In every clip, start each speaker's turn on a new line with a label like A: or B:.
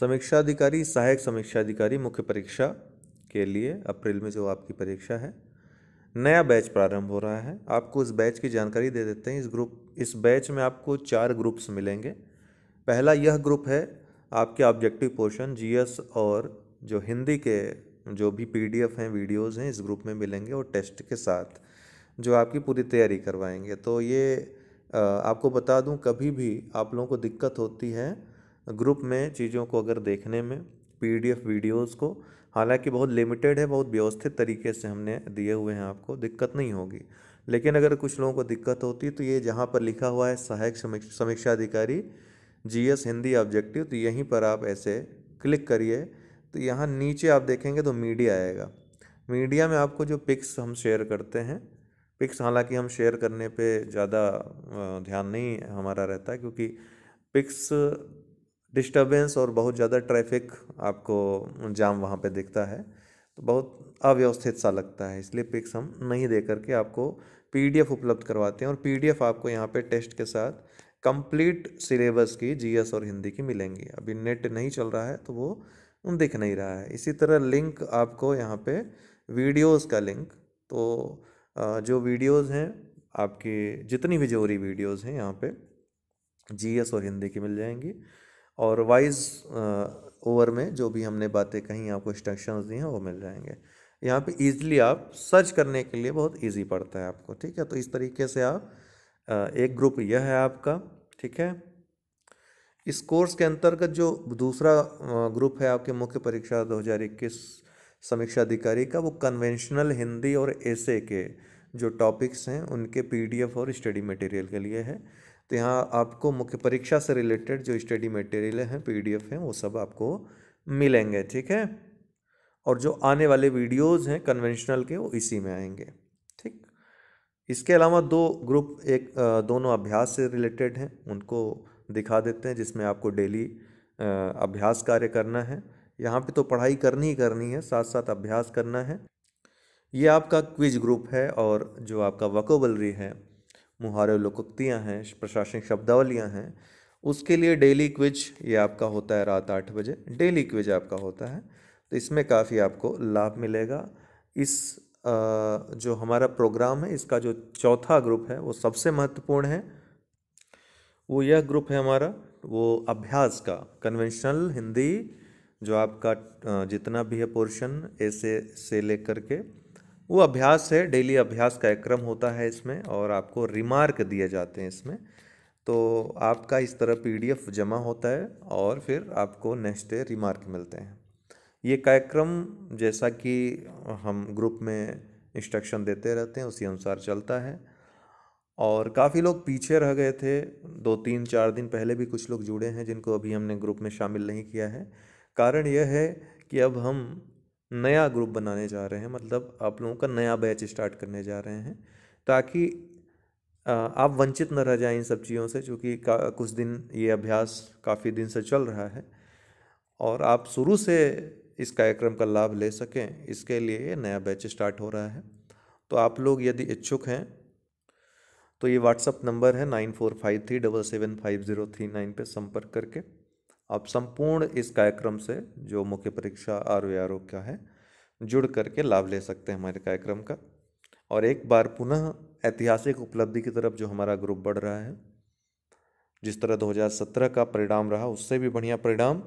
A: समीक्षा अधिकारी सहायक समीक्षा अधिकारी मुख्य परीक्षा के लिए अप्रैल में जो आपकी परीक्षा है नया बैच प्रारंभ हो रहा है आपको इस बैच की जानकारी दे देते हैं इस ग्रुप इस बैच में आपको चार ग्रुप्स मिलेंगे पहला यह ग्रुप है आपके ऑब्जेक्टिव पोर्शन जीएस और जो हिंदी के जो भी पीडीएफ हैं वीडियोस हैं इस ग्रुप में मिलेंगे और टेस्ट के साथ जो आपकी पूरी तैयारी करवाएंगे तो ये आपको बता दूं कभी भी आप लोगों को दिक्कत होती है ग्रुप में चीज़ों को अगर देखने में पीडीएफ वीडियोस को हालांकि बहुत लिमिटेड है बहुत व्यवस्थित तरीके से हमने दिए हुए हैं आपको दिक्कत नहीं होगी लेकिन अगर कुछ लोगों को दिक्कत होती तो ये जहाँ पर लिखा हुआ है सहायक समीक्षा अधिकारी जीएस हिंदी ऑब्जेक्टिव तो यहीं पर आप ऐसे क्लिक करिए तो यहाँ नीचे आप देखेंगे तो मीडिया आएगा मीडिया में आपको जो पिक्स हम शेयर करते हैं पिक्स हालांकि हम शेयर करने पे ज़्यादा ध्यान नहीं हमारा रहता क्योंकि पिक्स डिस्टर्बेंस और बहुत ज़्यादा ट्रैफिक आपको जाम वहाँ पे दिखता है तो बहुत अव्यवस्थित सा लगता है इसलिए पिक्स हम नहीं दे करके आपको पीडीएफ उपलब्ध करवाते हैं और पीडीएफ आपको यहाँ पे टेस्ट के साथ कंप्लीट सिलेबस की जीएस और हिंदी की मिलेंगी अभी नेट नहीं चल रहा है तो वो दिख नहीं रहा है इसी तरह लिंक आपको यहाँ पर वीडियोज़ का लिंक तो जो वीडियोज़ हैं आपकी जितनी भी जोरी वीडियोज़ हैं यहाँ पर जी और हिंदी की मिल जाएंगी और वाइज ओवर में जो भी हमने बातें कहीं आपको इंस्ट्रक्शंस दी हैं वो मिल जाएंगे यहाँ पे ईजिली आप सर्च करने के लिए बहुत ईजी पड़ता है आपको ठीक है तो इस तरीके से आप एक ग्रुप यह है आपका ठीक है इस कोर्स के अंतर्गत जो दूसरा ग्रुप है आपके मुख्य परीक्षा दो समीक्षा अधिकारी का वो कन्वेंशनल हिंदी और एसे के जो टॉपिक्स हैं उनके पीडीएफ और स्टडी मटेरियल के लिए है तो यहाँ आपको मुख्य परीक्षा से रिलेटेड जो स्टडी मटेरियल हैं पीडीएफ हैं वो सब आपको मिलेंगे ठीक है और जो आने वाले वीडियोस हैं कन्वेंशनल के वो इसी में आएंगे ठीक इसके अलावा दो ग्रुप एक दोनों अभ्यास से रिलेटेड हैं उनको दिखा देते हैं जिसमें आपको डेली अभ्यास कार्य करना है यहाँ पे तो पढ़ाई करनी ही करनी है साथ साथ अभ्यास करना है ये आपका क्विज ग्रुप है और जो आपका वकोबलरी है मुहारे लोकोक्तियाँ हैं प्रशासनिक शब्दावलियाँ हैं उसके लिए डेली क्विज ये आपका होता है रात आठ बजे डेली क्विज आपका होता है तो इसमें काफ़ी आपको लाभ मिलेगा इस जो हमारा प्रोग्राम है इसका जो चौथा ग्रुप है वो सबसे महत्वपूर्ण है वो यह ग्रुप है हमारा वो अभ्यास का कन्वेंशनल हिंदी जो आपका जितना भी है पोर्शन ऐसे से लेकर के वो अभ्यास है डेली अभ्यास कार्यक्रम होता है इसमें और आपको रिमार्क दिए जाते हैं इसमें तो आपका इस तरह पीडीएफ जमा होता है और फिर आपको नेक्स्ट डे रिमार्क मिलते हैं ये कार्यक्रम जैसा कि हम ग्रुप में इंस्ट्रक्शन देते रहते हैं उसी अनुसार चलता है और काफ़ी लोग पीछे रह गए थे दो तीन चार दिन पहले भी कुछ लोग जुड़े हैं जिनको अभी हमने ग्रुप में शामिल नहीं किया है कारण यह है कि अब हम नया ग्रुप बनाने जा रहे हैं मतलब आप लोगों का नया बैच स्टार्ट करने जा रहे हैं ताकि आप वंचित न रह जाएं इन सब चीज़ों से क्योंकि कुछ दिन ये अभ्यास काफ़ी दिन से चल रहा है और आप शुरू से इस कार्यक्रम का लाभ ले सकें इसके लिए नया बैच स्टार्ट हो रहा है तो आप लोग यदि इच्छुक हैं तो ये व्हाट्सअप नंबर है nine four five three double seven five zero three nine पर संपर्क करके आप संपूर्ण इस कार्यक्रम से जो मुख्य परीक्षा आर वी आर ओ का है जुड़ करके लाभ ले सकते हैं हमारे कार्यक्रम का और एक बार पुनः ऐतिहासिक उपलब्धि की तरफ जो हमारा ग्रुप बढ़ रहा है जिस तरह 2017 का परिणाम रहा उससे भी बढ़िया परिणाम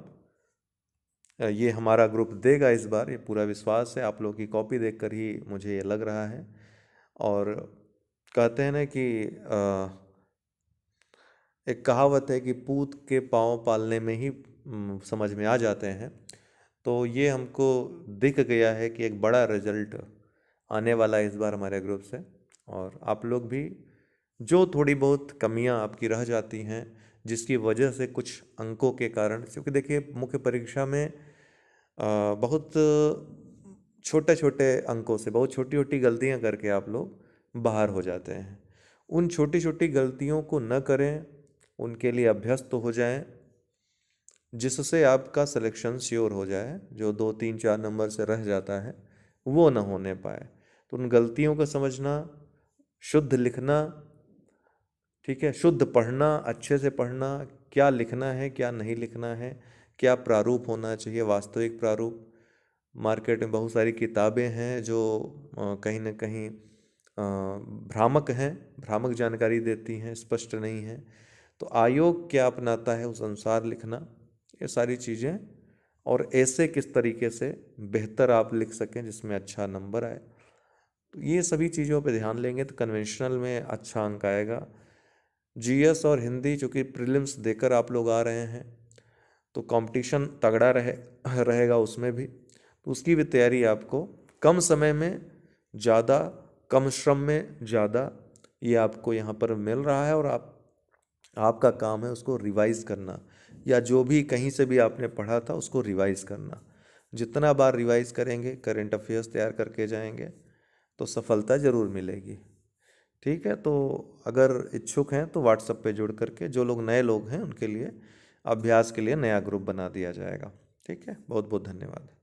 A: ये हमारा ग्रुप देगा इस बार ये पूरा विश्वास है आप लोगों की कॉपी देखकर ही मुझे ये लग रहा है और कहते हैं ना कि आ, एक कहावत है कि पूत के पाँव पालने में ही समझ में आ जाते हैं तो ये हमको दिख गया है कि एक बड़ा रिजल्ट आने वाला है इस बार हमारे ग्रुप से और आप लोग भी जो थोड़ी बहुत कमियां आपकी रह जाती हैं जिसकी वजह से कुछ अंकों के कारण क्योंकि देखिए मुख्य परीक्षा में बहुत छोटे छोटे अंकों से बहुत छोटी छोटी गलतियां करके आप लोग बाहर हो जाते हैं उन छोटी छोटी गलतियों को न करें उनके लिए अभ्यस्त हो जाएं जिससे आपका सिलेक्शन श्योर हो जाए जो दो तीन चार नंबर से रह जाता है वो ना होने पाए तो उन गलतियों को समझना शुद्ध लिखना ठीक है शुद्ध पढ़ना अच्छे से पढ़ना क्या लिखना है क्या नहीं लिखना है क्या प्रारूप होना चाहिए वास्तविक प्रारूप मार्केट में बहुत सारी किताबें हैं जो कहीं ना कहीं भ्रामक हैं भ्रामक जानकारी देती हैं स्पष्ट नहीं है तो आयोग क्या अपनाता है उस अनुसार लिखना ये सारी चीज़ें और ऐसे किस तरीके से बेहतर आप लिख सकें जिसमें अच्छा नंबर आए तो ये सभी चीज़ों पे ध्यान लेंगे तो कन्वेंशनल में अच्छा अंक आएगा जीएस और हिंदी चूँकि प्रिलिम्स देकर आप लोग आ रहे हैं तो कंपटीशन तगड़ा रहे रहेगा उसमें भी तो उसकी भी तैयारी आपको कम समय में ज़्यादा कम श्रम में ज़्यादा ये आपको यहाँ पर मिल रहा है और आप आपका काम है उसको रिवाइज़ करना या जो भी कहीं से भी आपने पढ़ा था उसको रिवाइज़ करना जितना बार रिवाइज़ करेंगे करेंट अफेयर्स तैयार करके जाएंगे तो सफलता ज़रूर मिलेगी ठीक है तो अगर इच्छुक हैं तो व्हाट्सएप पे जुड़ करके जो लोग नए लोग हैं उनके लिए अभ्यास के लिए नया ग्रुप बना दिया जाएगा ठीक है बहुत बहुत धन्यवाद